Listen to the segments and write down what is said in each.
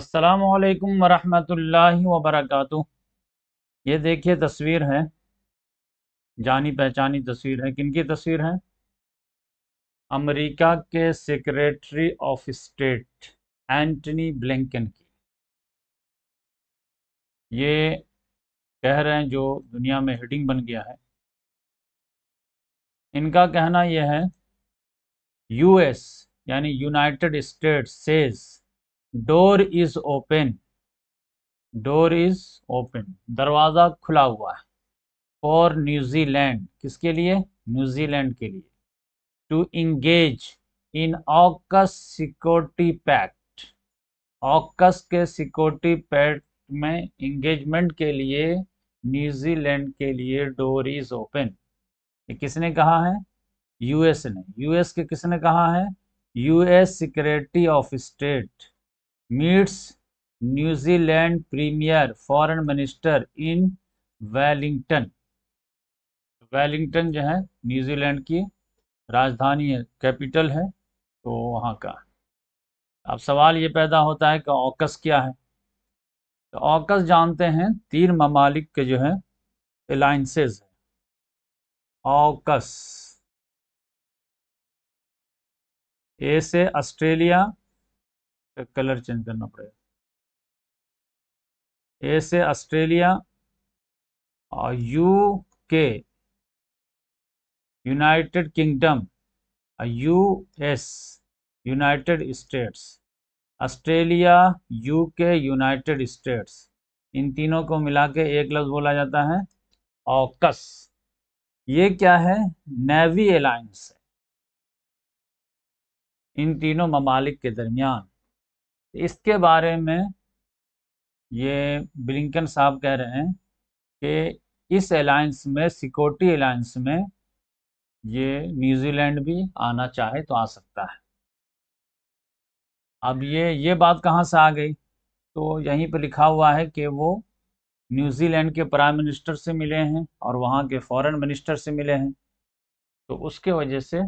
असलकम वरहमतुल्लाहि वर्क ये देखिए तस्वीर है जानी पहचानी तस्वीर है किन की तस्वीर है अमेरिका के secretary of state Antony Blinken की ये कह रहे हैं जो दुनिया में हिटिंग बन गया है इनका कहना यह है यूएस यानी United States says door is open door is open दरवाज़ा खुला हुआ है फॉर न्यूजीलैंड किसके लिए न्यूजीलैंड के लिए to engage in AUKUS security pact AUKUS के सिक्योरिटी पैक्ट में इंगेजमेंट के लिए न्यूजीलैंड के लिए डोर इज ओपन ये किसने कहा है यूएस ने यूएस के किसने कहा है US security of state meets New Zealand premier foreign minister in Wellington Wellington जो है न्यूजीलैंड की राजधानी है कैपिटल है तो वहाँ का अब सवाल ये पैदा होता है कि ऑकस क्या है तो ऑकस जानते हैं तीन ममालिक के जो है अलाइंसेज है ऑकस ए से ऑस्ट्रेलिया कलर चेंज करना पड़ेगा ए से ऑस्ट्रेलिया और U K United Kingdom U S United States Australia U K United States इन तीनों को मिला के एक लफ्ज़ बोला जाता है ऑकस ये क्या है नेवी अलायंस इन तीनों ममालिक के दरमियान इसके बारे में ये ब्लिंकन साहब कह रहे हैं कि इस अलायंस में सिक्योरिटी अलायंस में ये न्यूजीलैंड भी आना चाहे तो आ सकता है अब ये ये बात कहाँ से आ गई तो यहीं पर लिखा हुआ है कि वो न्यूजीलैंड के प्राइम मिनिस्टर से मिले हैं और वहाँ के फॉरेन मिनिस्टर से मिले हैं तो उसके वजह से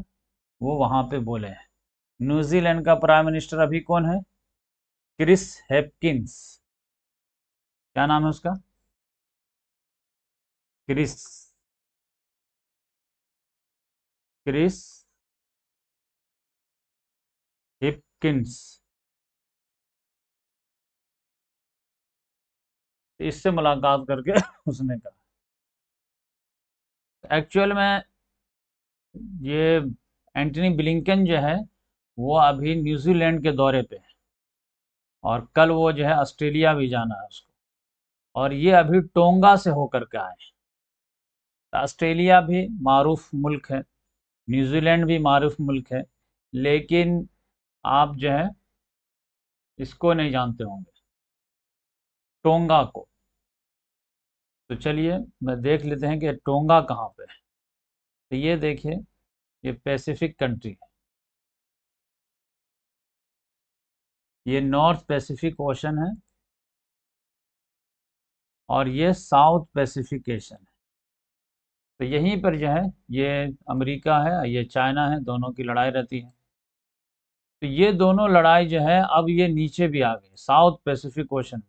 वो वहाँ पे बोले हैं न्यूजीलैंड का प्राइम मिनिस्टर अभी कौन है क्रिस हेपकिंस क्या नाम है उसका क्रिस क्रिस हिपकिंस इससे मुलाकात करके उसने कहा एक्चुअल में ये एंटनी ब्लिंकन जो है वो अभी न्यूजीलैंड के दौरे पे है और कल वो जो है ऑस्ट्रेलिया भी जाना है उसको और ये अभी टोंगा से होकर के आए हैं तो ऑस्ट्रेलिया भी मरूफ मुल्क है न्यूजीलैंड भी मरूफ मुल्क है लेकिन आप जो है इसको नहीं जानते होंगे टोंगा को तो चलिए मैं देख लेते हैं कि टोंगा कहाँ पे है तो ये देखिए ये पैसिफिक कंट्री है ये नॉर्थ पैसिफिक ओशन है और ये साउथ एशन है तो यहीं पर जो है ये अमेरिका है ये चाइना है दोनों की लड़ाई रहती है तो ये दोनों लड़ाई जो है अब ये नीचे भी आ गई साउथ पैसिफिक ओशन में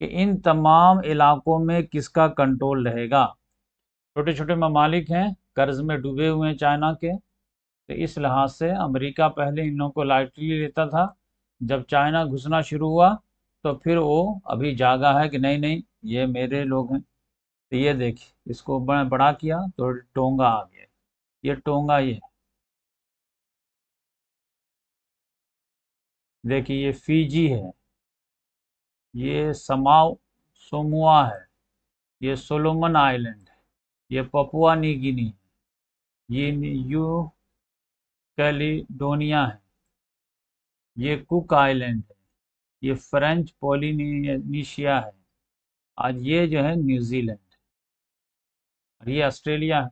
कि इन तमाम इलाकों में किसका कंट्रोल रहेगा छोटे छोटे ममालिक हैं कर्ज में डूबे हुए हैं चाइना के तो इस लिहाज से अमेरिका पहले इन लोगों को लाइटली लेता था जब चाइना घुसना शुरू हुआ तो फिर वो अभी जागा है कि नहीं नहीं ये मेरे लोग हैं तो ये देखिए इसको बड़ा बड़ा किया तो टोंगा आ गया ये टोंगा ये देखिए ये फीजी है ये समाव सोमुआ है ये सोलोमन आइलैंड है ये पपुआ नीगिनी है ये यू कैलिडोनिया है ये कुक आइलैंड है ये फ्रेंच पोलिनीशिया है आज ये जो है न्यूजीलैंड और ये ऑस्ट्रेलिया है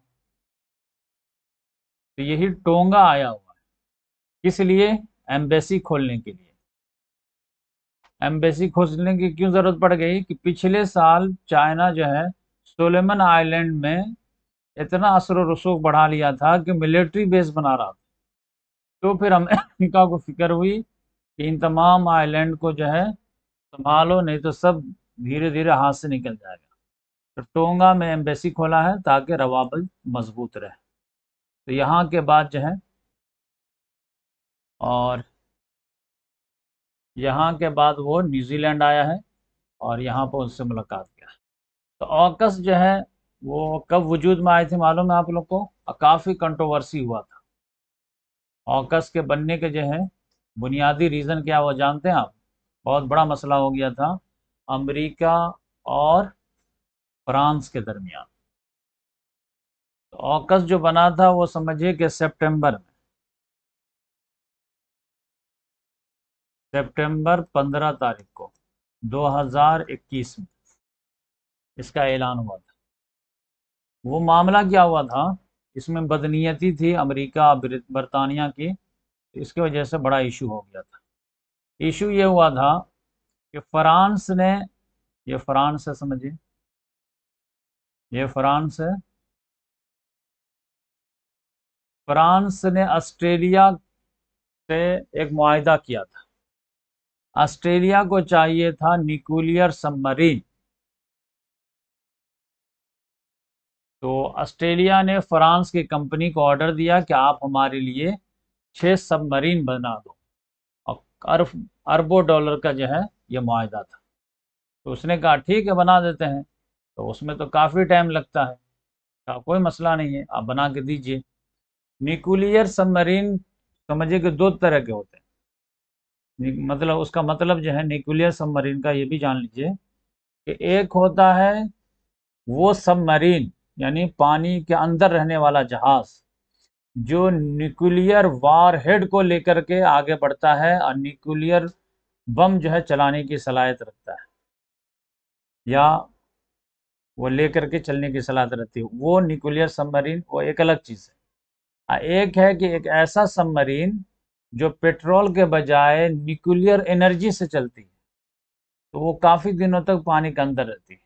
तो यही टोंगा आया हुआ है इसलिए एम्बेसी खोलने के लिए एम्बेसी खोलने की क्यों ज़रूरत पड़ गई कि पिछले साल चाइना जो है सोलेमन आइलैंड में इतना असर रसूख बढ़ा लिया था कि मिलिट्री बेस बना रहा था तो फिर अमेरिका को फिक्र हुई इन तमाम आइलैंड को जो है संभालो नहीं तो सब धीरे धीरे हाथ से निकल जाएगा तो टोंगा में एम्बेसी खोला है ताकि रवाबल मजबूत रहे तो यहाँ के बाद जो है और यहाँ के बाद वो न्यूजीलैंड आया है और यहाँ पर उससे मुलाकात किया तो ऑकस जो है वो कब वजूद में आए थे मालूम है आप लोग को काफ़ी कंट्रोवर्सी हुआ था ऑकस के बनने के जो है बुनियादी रीज़न क्या वो जानते हैं आप बहुत बड़ा मसला हो गया था अमेरिका और फ्रांस के दरमियान तो ऑकस जो बना था वो समझिए कि सितंबर में सितंबर पंद्रह तारीख को 2021 में इसका ऐलान हुआ था वो मामला क्या हुआ था इसमें बदनीयती थी अमेरिका बरतानिया की तो इसकी वजह से बड़ा इशू हो गया था इशू ये हुआ था कि फ्रांस ने ये फ्रांस है समझिए ये फ्रांस है फ्रांस ने ऑस्ट्रेलिया से एक माहा किया था ऑस्ट्रेलिया को चाहिए था न्यूक्लियर सबमरीन तो ऑस्ट्रेलिया ने फ्रांस की कंपनी को ऑर्डर दिया कि आप हमारे लिए छः सबमरीन बना दो और अरब अरबों डॉलर का जो है ये माहा था तो उसने कहा ठीक है बना देते हैं तो उसमें तो काफ़ी टाइम लगता है कहा कोई मसला नहीं है आप बना के दीजिए न्यूक्लियर सबमरीन समझिए कि दो तरह के होते हैं मतलब उसका मतलब जो है न्यूक्लियर सबमरीन का ये भी जान लीजिए कि एक होता है वो सबमरीन यानी पानी के अंदर रहने वाला जहाज़ जो न्यूक्लियर वार हेड को लेकर के आगे बढ़ता है और न्यूक्लियर बम जो है चलाने की सलाहियत रखता है या वो लेकर के चलने की सलाहियत रहती है वो न्यूक्लियर सबमरीन वो एक अलग चीज़ है एक है कि एक ऐसा सबमरीन जो पेट्रोल के बजाय न्यूक्लियर एनर्जी से चलती है तो वो काफ़ी दिनों तक पानी के अंदर रहती है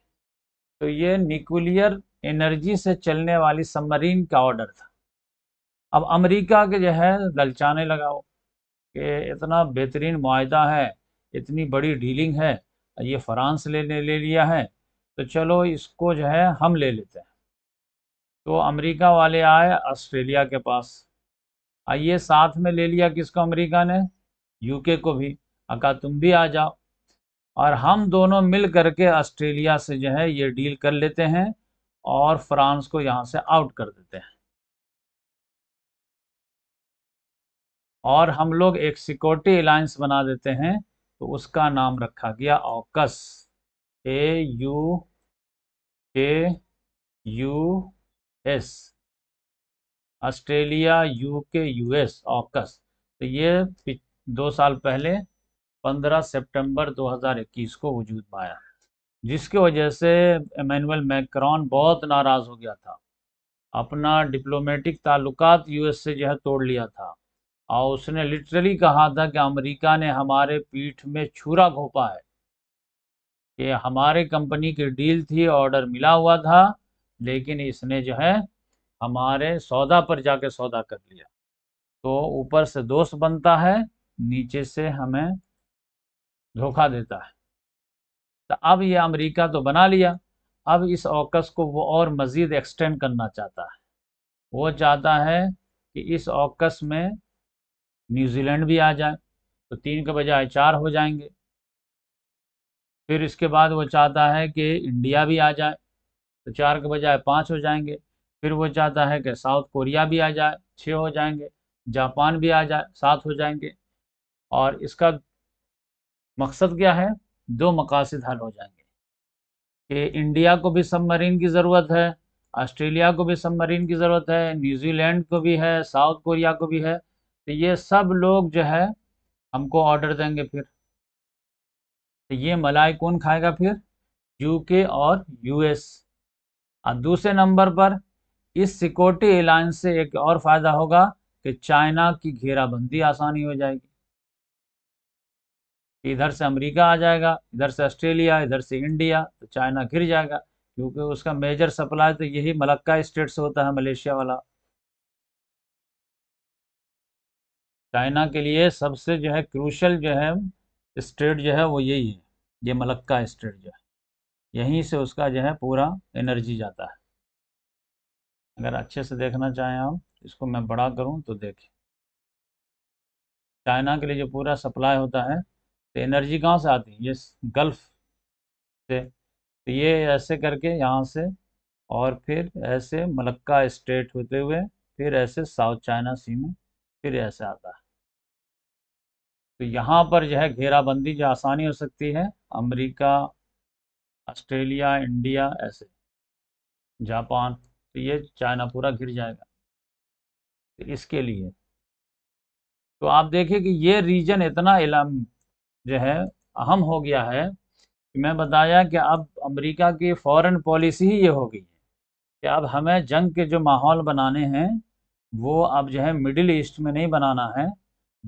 तो ये न्यूक्लियर एनर्जी से चलने वाली सबमरीन का ऑर्डर था अब अमेरिका के जो है ललचाने लगा वो कि इतना बेहतरीन माहा है इतनी बड़ी डीलिंग है ये फ्रांस ले ले लिया है तो चलो इसको जो है हम ले लेते हैं तो अमेरिका वाले आए ऑस्ट्रेलिया के पास आइए साथ में ले लिया किसको अमेरिका ने यूके को भी अका तुम भी आ जाओ और हम दोनों मिल करके ऑस्ट्रेलिया से जो है ये डील कर लेते हैं और फ्रांस को यहाँ से आउट कर देते हैं और हम लोग एक सिक्योरिटी अलायंस बना देते हैं तो उसका नाम रखा गया AUKUS A U K U S Australia U K U S AUKUS तो ये दो साल पहले 15 सितंबर 2021 को वजूद में आया जिसकी वजह से एमेनुअल मैक्रॉन बहुत नाराज़ हो गया था अपना डिप्लोमेटिक ताल्लुकात यूएस से जो है तोड़ लिया था और उसने लिटरली कहा था कि अमेरिका ने हमारे पीठ में छुरा घोपा है कि हमारे कंपनी की डील थी ऑर्डर मिला हुआ था लेकिन इसने जो है हमारे सौदा पर जाके सौदा कर लिया तो ऊपर से दोस्त बनता है नीचे से हमें धोखा देता है तो अब ये अमेरिका तो बना लिया अब इस ऑकस को वो और मज़ीद एक्सटेंड करना चाहता है वो चाहता है कि इस ऑकस में न्यूजीलैंड भी आ जाए तो तीन के बजाय चार हो जाएंगे फिर इसके बाद वो चाहता है कि इंडिया भी आ जाए तो चार के बजाय पाँच हो जाएंगे फिर वो चाहता है कि साउथ कोरिया भी आ जाए छः हो जाएंगे जापान भी आ जाए सात हो जाएंगे और इसका मकसद क्या है दो मकासद हल हो जाएंगे कि इंडिया को भी सबमरीन की ज़रूरत है ऑस्ट्रेलिया को भी सबमरीन की ज़रूरत है न्यूजीलैंड को भी है साउथ कोरिया को भी है तो ये सब लोग जो है हमको ऑर्डर देंगे फिर तो ये मलाई कौन खाएगा फिर यूके और यूएस और दूसरे नंबर पर इस सिक्योरिटी अलायंस से एक और फ़ायदा होगा कि चाइना की घेराबंदी आसानी हो जाएगी इधर से अमेरिका आ जाएगा इधर से ऑस्ट्रेलिया इधर से इंडिया तो चाइना घिर जाएगा क्योंकि उसका मेजर सप्लाई तो यही मलक्का स्टेट से होता है मलेशिया वाला चाइना के लिए सबसे जो है क्रूशल जो है स्टेट जो है वो यही है ये मलक्का स्टेट जो है यहीं से उसका जो है पूरा एनर्जी जाता है अगर अच्छे से देखना चाहें आप इसको मैं बड़ा करूं तो देखें चाइना के लिए जो पूरा सप्लाई होता है तो एनर्जी कहाँ से आती है ये गल्फ से तो ये ऐसे करके यहाँ से और फिर ऐसे मलक्का स्टेट होते हुए फिर ऐसे साउथ चाइना सी में फिर ऐसे आता है तो यहाँ पर जो है घेराबंदी जो आसानी हो सकती है अमेरिका ऑस्ट्रेलिया इंडिया ऐसे जापान तो ये चाइना पूरा घिर जाएगा तो इसके लिए तो आप देखिए कि ये रीजन इतना इलम जो है अहम हो गया है कि मैं बताया कि अब अमेरिका की फॉरेन पॉलिसी ही ये हो गई है कि अब हमें जंग के जो माहौल बनाने हैं वो अब जो है मिडिल ईस्ट में नहीं बनाना है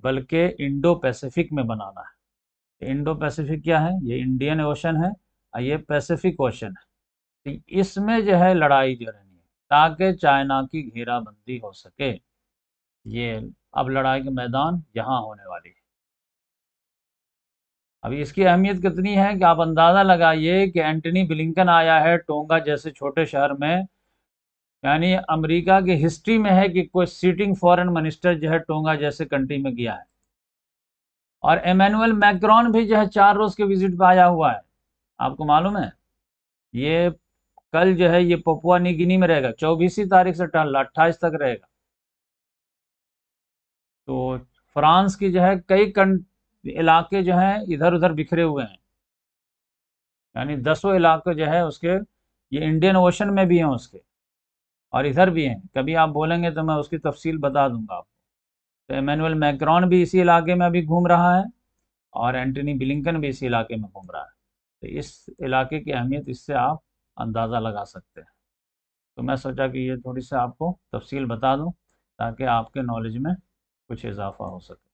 बल्कि इंडो पैसिफिक में बनाना है इंडो पैसिफिक क्या है ये इंडियन ओशन है और ये पैसिफिक ओशन है तो इसमें जो है लड़ाई जो रहनी है ताकि चाइना की घेराबंदी हो सके ये अब लड़ाई के मैदान यहाँ होने वाली है अभी इसकी अहमियत कितनी है कि आप अंदाज़ा लगाइए कि एंटनी ब्लिंकन आया है टोंगा जैसे छोटे शहर में यानी अमेरिका की हिस्ट्री में है कि कोई सीटिंग फॉरेन मिनिस्टर जो है टोंगा जैसे कंट्री में गया है और एमेनुअल मैक्रॉन भी जो है चार रोज के विजिट पर आया हुआ है आपको मालूम है ये कल जो है ये पपुआ निगिनी में रहेगा चौबीस तारीख से टल अट्ठाईस तक रहेगा तो फ्रांस की जो है कई इलाके जो हैं इधर उधर बिखरे हुए हैं यानी दसों इलाके जो है उसके ये इंडियन ओशन में भी हैं उसके और इधर भी हैं कभी आप बोलेंगे तो मैं उसकी तफसील बता दूंगा आपको तो एमेनुअल मैक्रॉन भी इसी इलाके में अभी घूम रहा है और एंटनी बिलिंकन भी इसी इलाके में घूम रहा है तो इस इलाके की अहमियत इससे आप अंदाज़ा लगा सकते हैं तो मैं सोचा कि ये थोड़ी सी आपको तफसील बता दूँ ताकि आपके नॉलेज में कुछ इजाफा हो सके